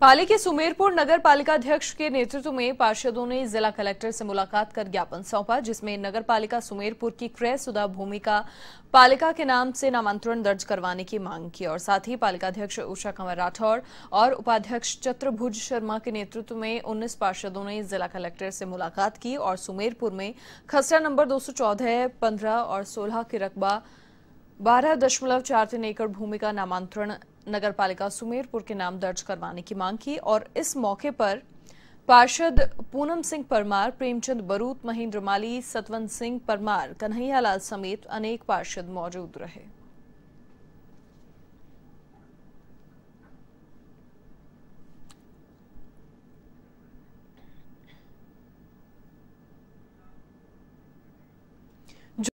पाली के सुमेरपुर नगर पालिका अध्यक्ष के नेतृत्व में पार्षदों ने जिला कलेक्टर से मुलाकात कर ज्ञापन सौंपा जिसमें नगर पालिका सुमेरपुर की क्रय सुधा भूमि का पालिका के नाम से नामांतरण दर्ज करवाने की मांग की और साथ ही पालिका अध्यक्ष उषा कंवर राठौर और उपाध्यक्ष चत्रभुज शर्मा के नेतृत्व में उन्नीस पार्षदों ने जिला कलेक्टर से मुलाकात की और सुमेरपुर में खसरा नंबर दो सौ और सोलह के रकबा बारह दशमलव चार तीन एकड़ भूमि का नामांतरण नगर पालिका सुमेरपुर के नाम दर्ज करवाने की मांग की और इस मौके पर पार्षद पूनम सिंह परमार प्रेमचंद बरूत महेंद्र माली सतवंत सिंह परमार कन्हैयालाल समेत अनेक पार्षद मौजूद रहे